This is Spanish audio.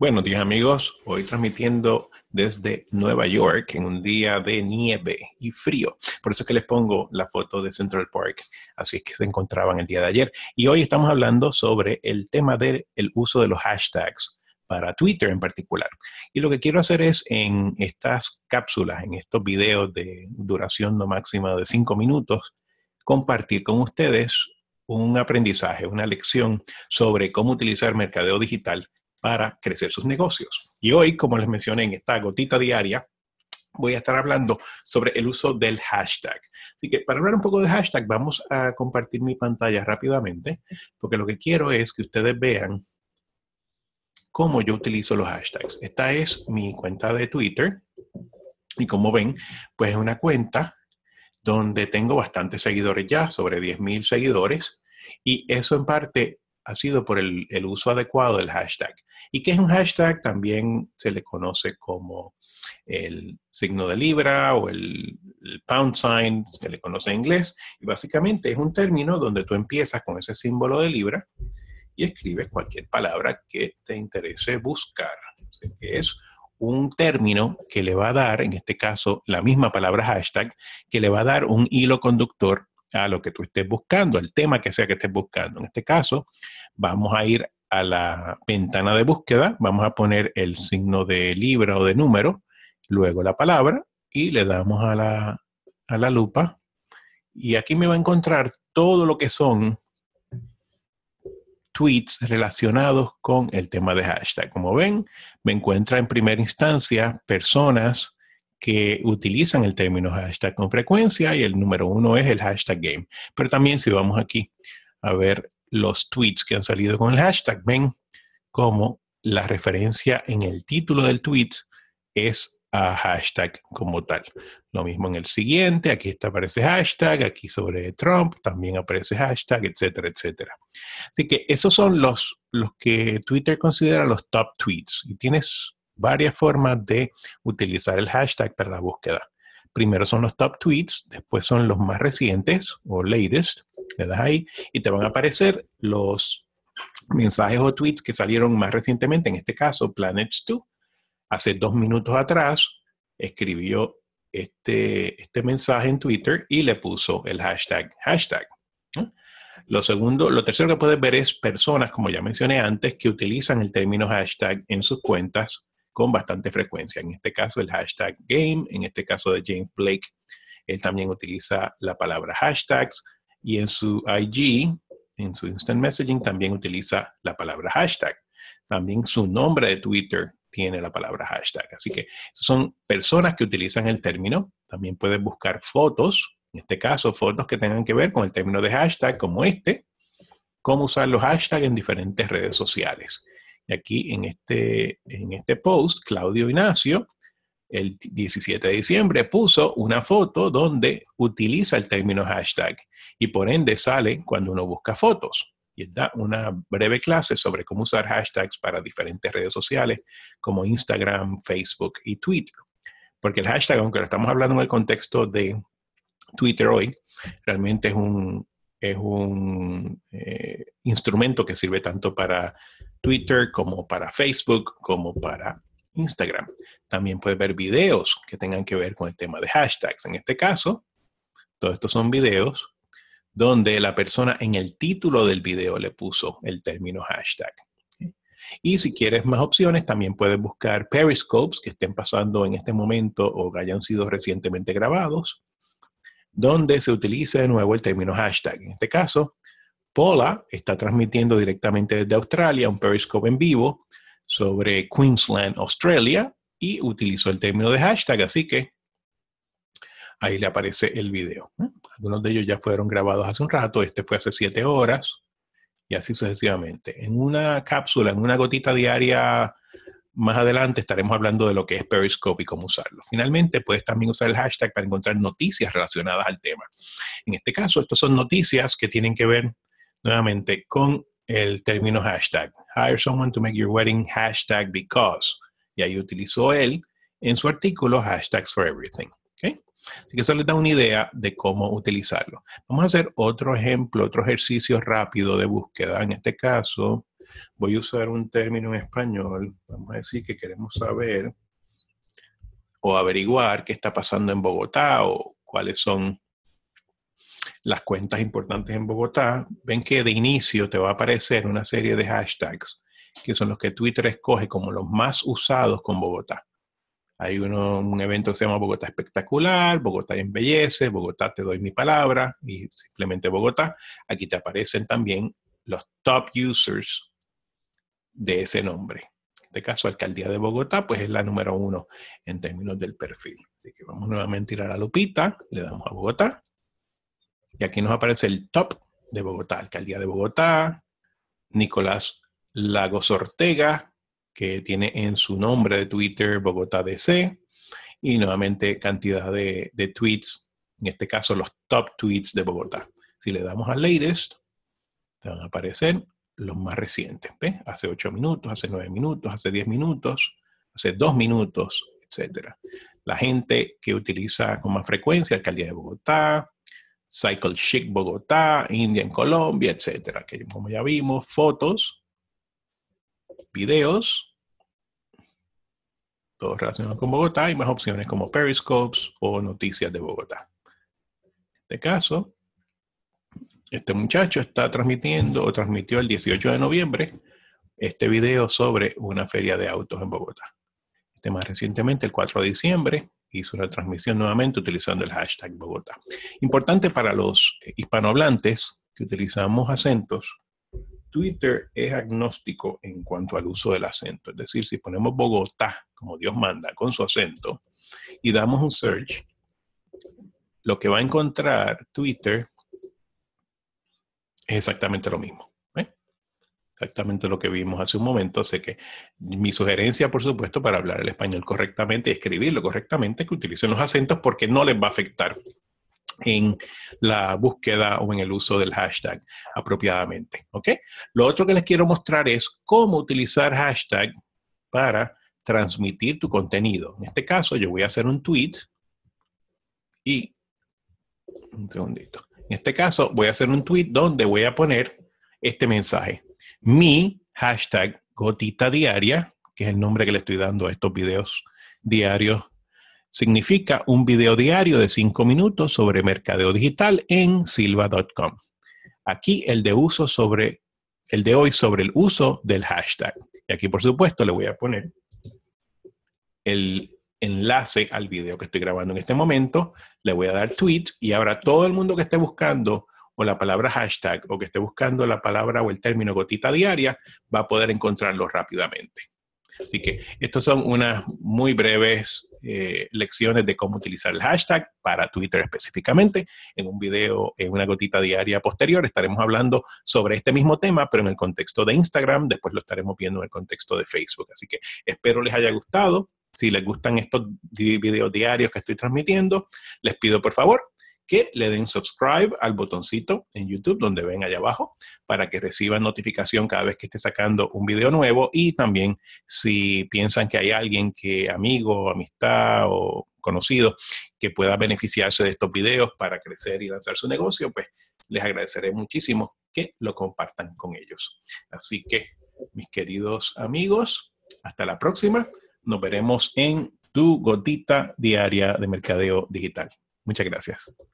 Buenos días amigos, hoy transmitiendo desde Nueva York en un día de nieve y frío. Por eso es que les pongo la foto de Central Park, así es que se encontraban el día de ayer. Y hoy estamos hablando sobre el tema del uso de los hashtags para Twitter en particular. Y lo que quiero hacer es en estas cápsulas, en estos videos de duración no máxima de cinco minutos, compartir con ustedes un aprendizaje, una lección sobre cómo utilizar mercadeo digital para crecer sus negocios. Y hoy, como les mencioné en esta gotita diaria, voy a estar hablando sobre el uso del hashtag. Así que para hablar un poco de hashtag, vamos a compartir mi pantalla rápidamente, porque lo que quiero es que ustedes vean cómo yo utilizo los hashtags. Esta es mi cuenta de Twitter y como ven, pues es una cuenta donde tengo bastantes seguidores ya, sobre 10.000 seguidores, y eso en parte ha sido por el, uso adecuado del hashtag. ¿Y qué es un hashtag? También se le conoce como el signo de libra o el, pound sign, se le conoce en inglés. Y básicamente es un término donde tú empiezas con ese símbolo de libra y escribes cualquier palabra que te interese buscar. que es un término que le va a dar, en este caso la misma palabra hashtag, que le va a dar un hilo conductor a lo que tú estés buscando, el tema que sea que estés buscando. En este caso, vamos a ir a la ventana de búsqueda, vamos a poner el signo de libra o de número, luego la palabra y le damos a la, a la lupa. Y aquí me va a encontrar todo lo que son tweets relacionados con el tema de hashtag. Como ven, me encuentra en primera instancia personas que utilizan el término hashtag con frecuencia y el número uno es el hashtag game. Pero también si vamos aquí a ver los tweets que han salido con el hashtag, ven como la referencia en el título del tweet es a hashtag como tal. Lo mismo en el siguiente, aquí está, aparece hashtag, aquí sobre Trump también aparece hashtag, etcétera, etcétera. Así que esos son los, los que Twitter considera los top tweets. Y tienes varias formas de utilizar el hashtag para la búsqueda. Primero son los top tweets, después son los más recientes o latest, le das ahí y te van a aparecer los mensajes o tweets que salieron más recientemente, en este caso Planets 2. Hace dos minutos atrás escribió este, este mensaje en Twitter y le puso el hashtag hashtag. Lo segundo, lo tercero que puedes ver es personas, como ya mencioné antes, que utilizan el término hashtag en sus cuentas con bastante frecuencia. En este caso, el hashtag game, en este caso de James Blake, él también utiliza la palabra hashtags y en su IG, en su instant messaging, también utiliza la palabra hashtag. También su nombre de Twitter tiene la palabra hashtag. Así que son personas que utilizan el término. También pueden buscar fotos, en este caso, fotos que tengan que ver con el término de hashtag, como este, cómo usar los hashtags en diferentes redes sociales aquí en este, en este post, Claudio Ignacio, el 17 de diciembre, puso una foto donde utiliza el término hashtag y por ende sale cuando uno busca fotos. Y da una breve clase sobre cómo usar hashtags para diferentes redes sociales como Instagram, Facebook y Twitter. Porque el hashtag, aunque lo estamos hablando en el contexto de Twitter hoy, realmente es un, es un eh, instrumento que sirve tanto para Twitter, como para Facebook, como para Instagram. También puedes ver videos que tengan que ver con el tema de hashtags. En este caso, todos estos son videos donde la persona en el título del video le puso el término hashtag. Y si quieres más opciones, también puedes buscar periscopes que estén pasando en este momento o que hayan sido recientemente grabados, donde se utiliza de nuevo el término hashtag. En este caso, Paula está transmitiendo directamente desde Australia un Periscope en vivo sobre Queensland, Australia, y utilizó el término de hashtag, así que ahí le aparece el video. ¿eh? Algunos de ellos ya fueron grabados hace un rato, este fue hace siete horas, y así sucesivamente. En una cápsula, en una gotita diaria más adelante estaremos hablando de lo que es Periscope y cómo usarlo. Finalmente, puedes también usar el hashtag para encontrar noticias relacionadas al tema. En este caso, estas son noticias que tienen que ver nuevamente con el término hashtag. Hire someone to make your wedding hashtag because. Y ahí utilizó él en su artículo hashtags for everything. ¿okay? Así que eso les da una idea de cómo utilizarlo. Vamos a hacer otro ejemplo, otro ejercicio rápido de búsqueda. En este caso, voy a usar un término en español. Vamos a decir que queremos saber o averiguar qué está pasando en Bogotá o cuáles son las cuentas importantes en Bogotá, ven que de inicio te va a aparecer una serie de hashtags, que son los que Twitter escoge como los más usados con Bogotá. Hay uno, un evento que se llama Bogotá Espectacular, Bogotá Embellece, Bogotá Te Doy Mi Palabra y simplemente Bogotá. Aquí te aparecen también los top users de ese nombre. En este caso, Alcaldía de Bogotá, pues es la número uno en términos del perfil. Así que vamos nuevamente a ir a la lupita, le damos a Bogotá y aquí nos aparece el top de Bogotá, Alcaldía de Bogotá, Nicolás Lagos Ortega, que tiene en su nombre de Twitter Bogotá DC, y nuevamente cantidad de, de tweets, en este caso los top tweets de Bogotá. Si le damos a latest, te van a aparecer los más recientes, ¿ves? Hace 8 minutos, hace 9 minutos, hace 10 minutos, hace 2 minutos, etc. La gente que utiliza con más frecuencia Alcaldía de Bogotá, Cycle Chic Bogotá, India en Colombia, etcétera, que como ya vimos, fotos, videos, todo relacionado con Bogotá y más opciones como Periscopes o Noticias de Bogotá. En este caso, este muchacho está transmitiendo o transmitió el 18 de noviembre este video sobre una feria de autos en Bogotá. Este más recientemente, el 4 de diciembre, hizo la transmisión nuevamente utilizando el hashtag Bogotá. Importante para los hispanohablantes que utilizamos acentos, Twitter es agnóstico en cuanto al uso del acento. Es decir, si ponemos Bogotá, como Dios manda, con su acento, y damos un search, lo que va a encontrar Twitter es exactamente lo mismo exactamente lo que vimos hace un momento. Así que mi sugerencia, por supuesto, para hablar el español correctamente y escribirlo correctamente, que utilicen los acentos porque no les va a afectar en la búsqueda o en el uso del hashtag apropiadamente. ¿Ok? Lo otro que les quiero mostrar es cómo utilizar hashtag para transmitir tu contenido. En este caso, yo voy a hacer un tweet y... Un segundito. En este caso, voy a hacer un tweet donde voy a poner este mensaje mi hashtag gotita diaria, que es el nombre que le estoy dando a estos videos diarios, significa un video diario de 5 minutos sobre mercadeo digital en silva.com. Aquí el de uso sobre el de hoy sobre el uso del hashtag. Y aquí, por supuesto, le voy a poner el enlace al video que estoy grabando en este momento, le voy a dar tweet y ahora todo el mundo que esté buscando o la palabra hashtag o que esté buscando la palabra o el término gotita diaria, va a poder encontrarlo rápidamente. Así que estas son unas muy breves eh, lecciones de cómo utilizar el hashtag para Twitter específicamente. En un video, en una gotita diaria posterior, estaremos hablando sobre este mismo tema, pero en el contexto de Instagram, después lo estaremos viendo en el contexto de Facebook. Así que espero les haya gustado. Si les gustan estos videos diarios que estoy transmitiendo, les pido por favor que le den subscribe al botoncito en YouTube donde ven allá abajo para que reciban notificación cada vez que esté sacando un video nuevo y también si piensan que hay alguien que amigo, amistad o conocido que pueda beneficiarse de estos videos para crecer y lanzar su negocio, pues les agradeceré muchísimo que lo compartan con ellos. Así que, mis queridos amigos, hasta la próxima. Nos veremos en tu gotita diaria de mercadeo digital. Muchas gracias.